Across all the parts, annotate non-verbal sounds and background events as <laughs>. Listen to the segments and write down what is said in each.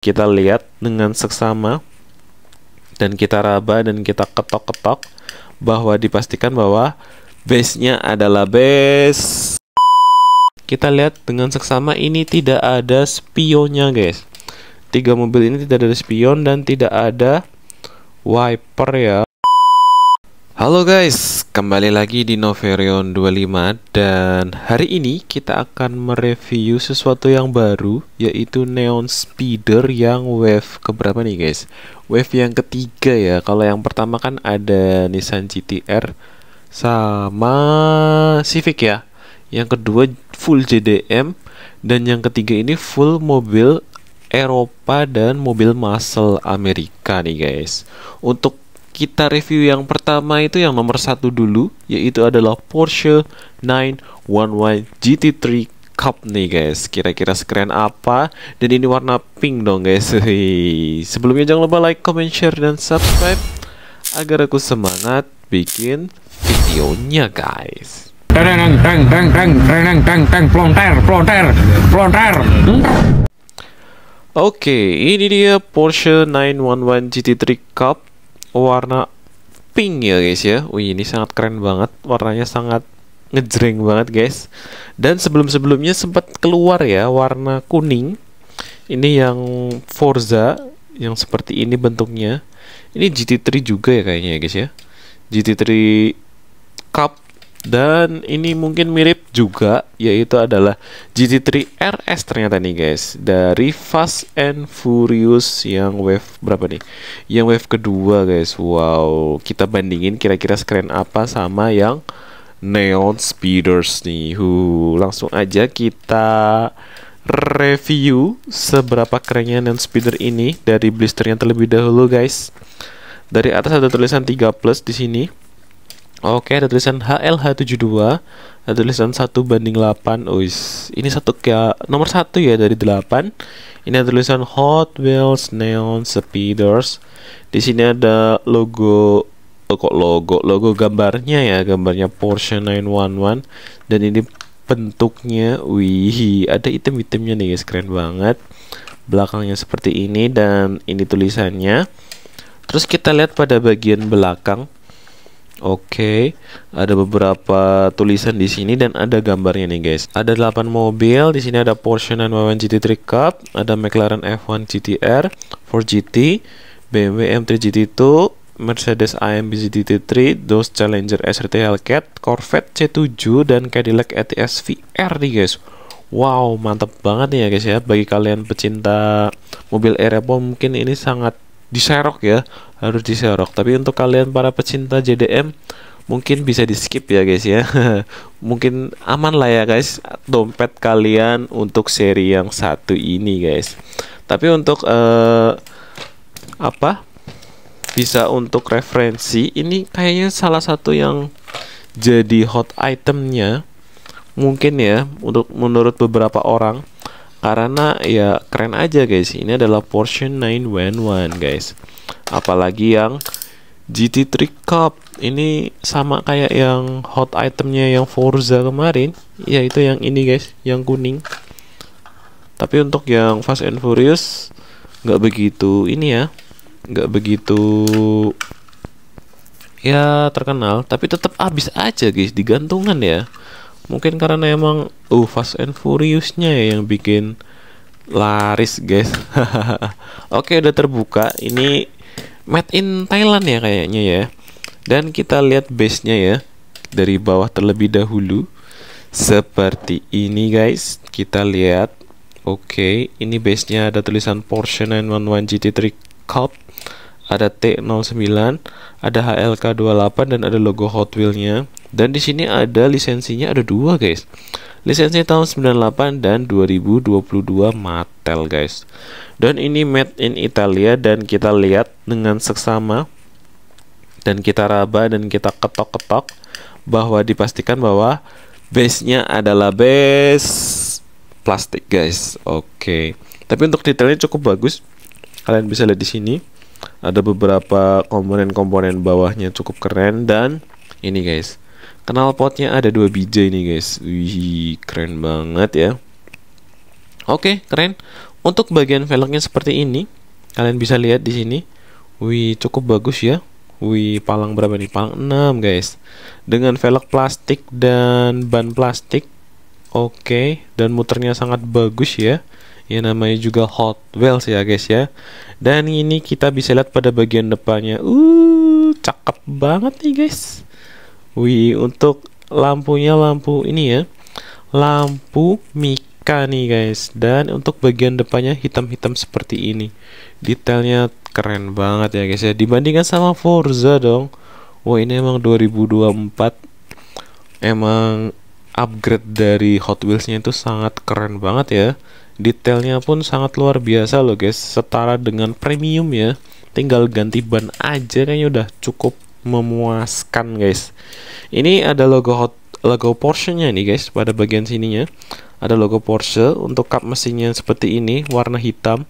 kita lihat dengan seksama dan kita raba dan kita ketok-ketok bahwa dipastikan bahwa base-nya adalah base. Kita lihat dengan seksama ini tidak ada spionnya, guys. Tiga mobil ini tidak ada spion dan tidak ada wiper ya. Halo guys, kembali lagi di Noverion 25 dan hari ini kita akan mereview sesuatu yang baru yaitu Neon Speeder yang wave keberapa nih guys? Wave yang ketiga ya, kalau yang pertama kan ada Nissan GTR sama Civic ya Yang kedua full JDM dan yang ketiga ini full mobil Eropa dan mobil muscle Amerika nih guys. Untuk kita review yang pertama itu yang nomor satu dulu yaitu adalah Porsche 911 GT3 Cup nih guys Kira-kira sekeren apa Dan ini warna pink dong guys Sebelumnya jangan lupa like, comment, share, dan subscribe Agar aku semangat bikin videonya guys Oke, okay, Oke, ini dia Porsche 911 GT3 Cup warna pink ya guys ya Wih ini sangat keren banget warnanya sangat ngejreng banget guys dan sebelum-sebelumnya sempat keluar ya warna kuning ini yang Forza yang seperti ini bentuknya ini GT3 juga ya kayaknya ya guys ya GT3 Cup dan ini mungkin mirip juga yaitu adalah GT3 RS ternyata nih guys dari Fast and Furious yang wave berapa nih? Yang wave kedua guys. Wow, kita bandingin kira-kira screen apa sama yang Neon Speeders nih. Hu, langsung aja kita review seberapa kerennya Neon Speeder ini dari blisternya terlebih dahulu guys. Dari atas ada tulisan 3 plus di sini. Oke, ada tulisan HLH72, ada tulisan 1 banding 8. Uis, ini satu ya, nomor satu ya dari 8. Ini ada tulisan Hot Wheels Neon Speeders. Di sini ada logo oh kok logo, logo gambarnya ya, gambarnya Porsche 911 dan ini bentuknya wih, ada item-itemnya nih guys, keren banget. Belakangnya seperti ini dan ini tulisannya. Terus kita lihat pada bagian belakang Oke, okay. ada beberapa tulisan di sini dan ada gambarnya nih guys. Ada 8 mobil, di sini ada Porsche 911 GT3 Cup, ada McLaren F1 GTR, 4GT, BMW M3 GT2, Mercedes AMG GT3, Dodge Challenger SRT Hellcat, Corvette C7 dan Cadillac ATS e VR nih guys. Wow, mantap banget nih ya guys ya. Bagi kalian pecinta mobil era mungkin ini sangat diserok ya harus diserok tapi untuk kalian para pecinta JDM mungkin bisa di skip ya guys ya <laughs> mungkin aman lah ya guys dompet kalian untuk seri yang satu ini guys tapi untuk uh, apa bisa untuk referensi ini kayaknya salah satu yang jadi hot itemnya mungkin ya untuk menurut beberapa orang karena ya keren aja guys ini adalah Porsche 911 guys apalagi yang GT3 Cup ini sama kayak yang hot itemnya yang Forza kemarin yaitu yang ini guys yang kuning tapi untuk yang Fast and Furious nggak begitu ini ya nggak begitu ya terkenal tapi tetap habis aja guys digantungan ya mungkin karena emang uh Fast and Furiousnya ya yang bikin laris guys <laughs> oke udah terbuka ini made in Thailand ya kayaknya ya dan kita lihat base nya ya dari bawah terlebih dahulu seperti ini guys kita lihat oke okay, ini base nya ada tulisan Porsche 911 GT3 Cup ada T09, ada HLK28 dan ada logo Hot Wheels-nya. Dan di sini ada lisensinya ada dua guys. Lisensinya tahun 98 dan 2022 Mattel guys. Dan ini made in Italia dan kita lihat dengan seksama dan kita raba dan kita ketok-ketok bahwa dipastikan bahwa base-nya adalah base plastik guys. Oke. Okay. Tapi untuk detailnya cukup bagus. Kalian bisa lihat di sini ada beberapa komponen-komponen bawahnya cukup keren dan ini guys kenal potnya ada dua biji ini guys wih keren banget ya oke keren untuk bagian velgnya seperti ini kalian bisa lihat di sini wih cukup bagus ya wih palang berapa nih palang 6 guys dengan velg plastik dan ban plastik oke dan muternya sangat bagus ya ya namanya juga Hot Wheels ya guys ya dan ini kita bisa lihat pada bagian depannya uh cakep banget nih guys wih untuk lampunya lampu ini ya lampu mika nih guys dan untuk bagian depannya hitam-hitam seperti ini detailnya keren banget ya guys ya dibandingkan sama Forza dong wah ini emang 2024 emang upgrade dari Hot Wheels-nya itu sangat keren banget ya detailnya pun sangat luar biasa loh guys setara dengan premium ya tinggal ganti ban aja kayaknya udah cukup memuaskan guys ini ada logo hot logo Porsche-nya nih guys pada bagian sininya ada logo Porsche untuk cup mesinnya seperti ini warna hitam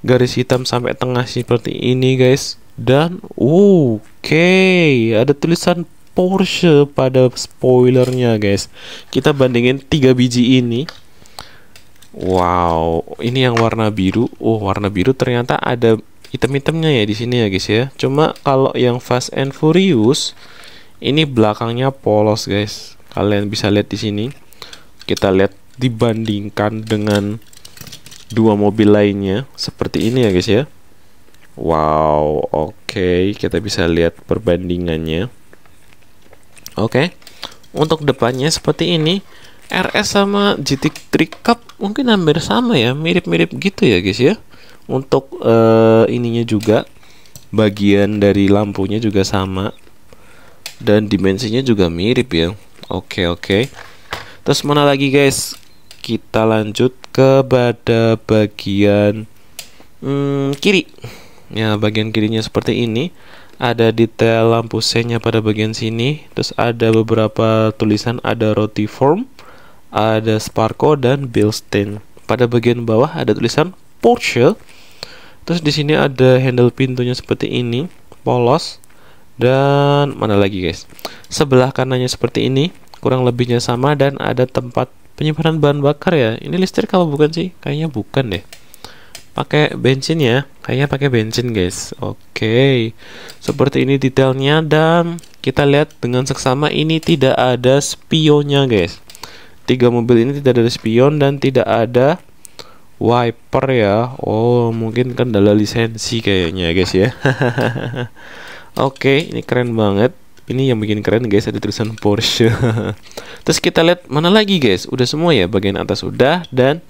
garis hitam sampai tengah seperti ini guys dan oke okay, ada tulisan Porsche pada spoilernya guys kita bandingin tiga biji ini Wow, ini yang warna biru. Oh, warna biru ternyata ada item-itemnya ya di sini ya guys ya. Cuma kalau yang Fast and Furious ini belakangnya polos guys. Kalian bisa lihat di sini. Kita lihat dibandingkan dengan dua mobil lainnya seperti ini ya guys ya. Wow, oke, okay. kita bisa lihat perbandingannya. Oke. Okay. Untuk depannya seperti ini. RS sama gt Trick Cup mungkin hampir sama ya mirip-mirip gitu ya guys ya untuk uh, ininya juga bagian dari lampunya juga sama dan dimensinya juga mirip ya oke okay, oke okay. terus mana lagi guys kita lanjut kepada bagian hmm, kiri ya bagian kirinya seperti ini ada detail lampu senya pada bagian sini terus ada beberapa tulisan ada roti form ada Sparko dan Bilstein. Pada bagian bawah ada tulisan Porsche. Terus di sini ada handle pintunya seperti ini, polos. Dan mana lagi guys? Sebelah kanannya seperti ini, kurang lebihnya sama dan ada tempat penyimpanan bahan bakar ya. Ini listrik kalau bukan sih? Kayaknya bukan deh. Pakai bensin ya. Kayaknya pakai bensin guys. Oke. Okay. Seperti ini detailnya dan kita lihat dengan seksama ini tidak ada spionnya guys tiga mobil ini tidak ada spion dan tidak ada wiper ya oh mungkin kendala lisensi kayaknya ya, guys ya <laughs> oke okay, ini keren banget ini yang bikin keren guys ada tulisan Porsche <laughs> terus kita lihat mana lagi guys udah semua ya bagian atas udah dan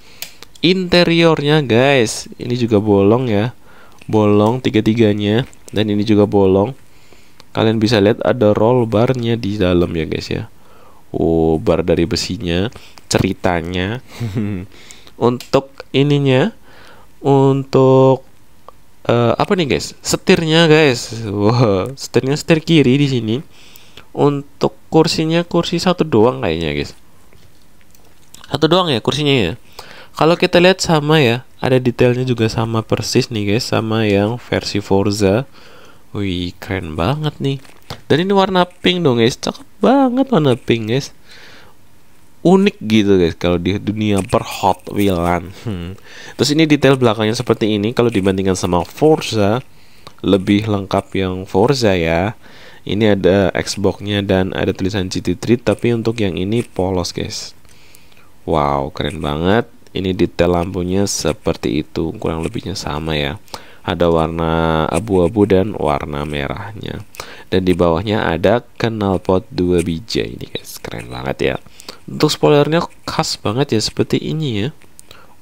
interiornya guys ini juga bolong ya bolong tiga-tiganya dan ini juga bolong kalian bisa lihat ada roll barnya di dalam ya guys ya Uber dari besinya ceritanya <laughs> untuk ininya untuk uh, apa nih guys setirnya guys wow setirnya setir kiri di sini untuk kursinya kursi satu doang kayaknya guys satu doang ya kursinya ya kalau kita lihat sama ya ada detailnya juga sama persis nih guys sama yang versi Forza wih keren banget nih dan ini warna pink dong guys cakep banget warna pink guys unik gitu guys kalau di dunia per Hot Wheelan. Hmm. Terus ini detail belakangnya seperti ini kalau dibandingkan sama Forza lebih lengkap yang Forza ya. Ini ada Xbox-nya dan ada tulisan GT3 tapi untuk yang ini polos guys. Wow, keren banget. Ini detail lampunya seperti itu, kurang lebihnya sama ya ada warna abu-abu dan warna merahnya dan di bawahnya ada knalpot 2 biji ini guys keren banget ya untuk spoilernya khas banget ya seperti ini ya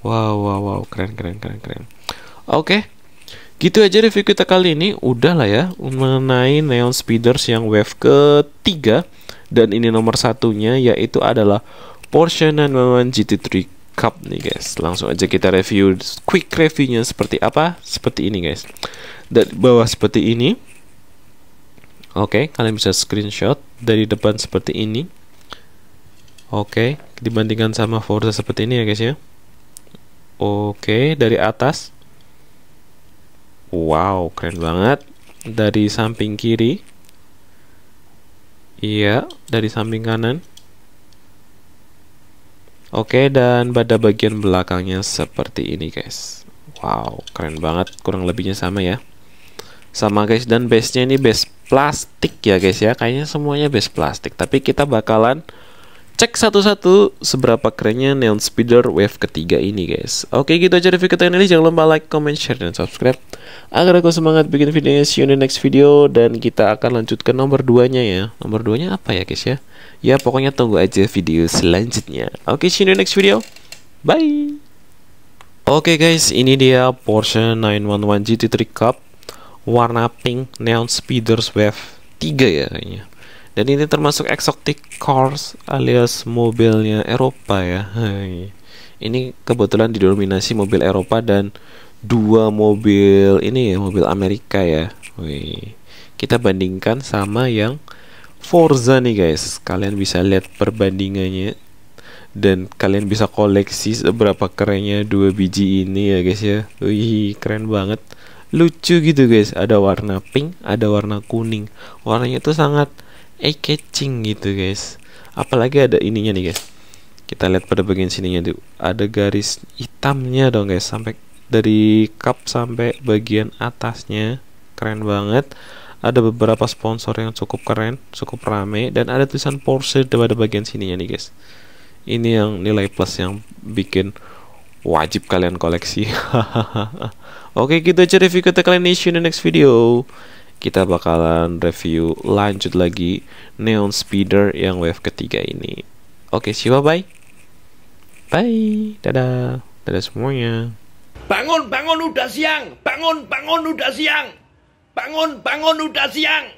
wow wow wow keren keren keren keren oke Gitu aja review kita kali ini, udah lah ya mengenai Neon Speeders yang wave ketiga dan ini nomor satunya yaitu adalah Porsche 911 GT3 Cup nih guys. Langsung aja kita review quick reviewnya seperti apa? Seperti ini guys. Dari bawah seperti ini. Oke, okay, kalian bisa screenshot dari depan seperti ini. Oke, okay, dibandingkan sama Forza seperti ini ya guys ya. Oke, okay, dari atas. Wow, keren banget. Dari samping kiri. Iya, dari samping kanan. Oke, dan pada bagian belakangnya seperti ini, guys. Wow, keren banget. Kurang lebihnya sama ya. Sama guys, dan base-nya ini base plastik ya, guys ya. Kayaknya semuanya base plastik, tapi kita bakalan cek satu-satu seberapa kerennya Neon Speeder Wave ketiga ini guys. Oke gitu aja review kita ini, jangan lupa like, comment, share, dan subscribe. Agar aku semangat bikin videonya, see you in the next video. Dan kita akan lanjut ke nomor 2-nya ya. Nomor 2-nya apa ya guys ya? Ya pokoknya tunggu aja video selanjutnya. Oke see you in the next video. Bye! Oke guys, ini dia Porsche 911 GT3 Cup warna pink Neon Speeders Wave 3 ya kayaknya. Dan ini termasuk exotic cars alias mobilnya Eropa ya. Hai. Ini kebetulan didominasi mobil Eropa dan dua mobil ini ya, mobil Amerika ya. Wih. Kita bandingkan sama yang Forza nih guys. Kalian bisa lihat perbandingannya dan kalian bisa koleksi seberapa kerennya dua biji ini ya guys ya wih keren banget lucu gitu guys ada warna pink ada warna kuning warnanya tuh sangat eye catching gitu guys apalagi ada ininya nih guys kita lihat pada bagian sininya tuh ada garis hitamnya dong guys sampai dari cup sampai bagian atasnya keren banget ada beberapa sponsor yang cukup keren cukup rame dan ada tulisan Porsche pada bagian sininya nih guys ini yang nilai plus yang bikin wajib kalian koleksi <laughs> oke okay, gitu aja review kita kalian di next video kita bakalan review lanjut lagi Neon Speeder yang wave ketiga ini. Oke, see you bye. Bye. Dadah. Dadah semuanya. Bangun, bangun udah siang. Bangun, bangun udah siang. Bangun, bangun udah siang.